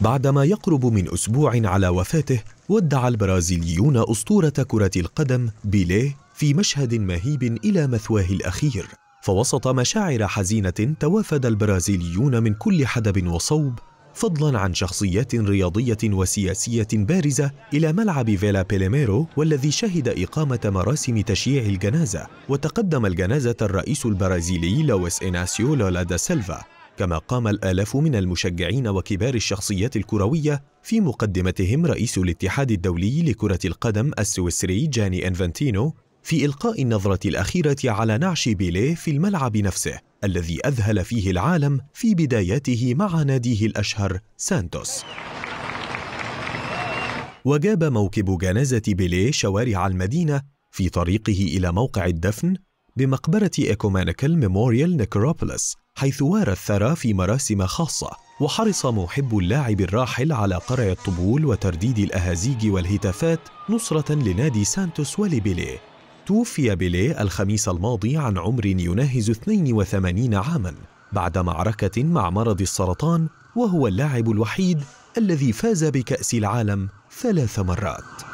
بعدما يقرب من أسبوع على وفاته ودع البرازيليون أسطورة كرة القدم بيليه في مشهد مهيب إلى مثواه الأخير فوسط مشاعر حزينة توافد البرازيليون من كل حدب وصوب فضلا عن شخصيات رياضية وسياسية بارزة إلى ملعب فيلا بيليميرو والذي شهد إقامة مراسم تشييع الجنازة وتقدم الجنازة الرئيس البرازيلي لويس إناسيو لولا دا سيلفا كما قام الآلاف من المشجعين وكبار الشخصيات الكروية في مقدمتهم رئيس الاتحاد الدولي لكرة القدم السويسري جاني انفنتينو في إلقاء النظرة الأخيرة على نعش بيليه في الملعب نفسه الذي أذهل فيه العالم في بداياته مع ناديه الأشهر سانتوس وجاب موكب جنازة بيليه شوارع المدينة في طريقه إلى موقع الدفن بمقبرة إيكومانيكال ميموريال نيكروبوليس حيث وارى الثرى في مراسم خاصة وحرص محب اللاعب الراحل على قرع الطبول وترديد الأهازيج والهتافات نصرة لنادي سانتوس ولبيليه توفي بيليه الخميس الماضي عن عمر يناهز 82 عاما بعد معركة مع مرض السرطان وهو اللاعب الوحيد الذي فاز بكأس العالم ثلاث مرات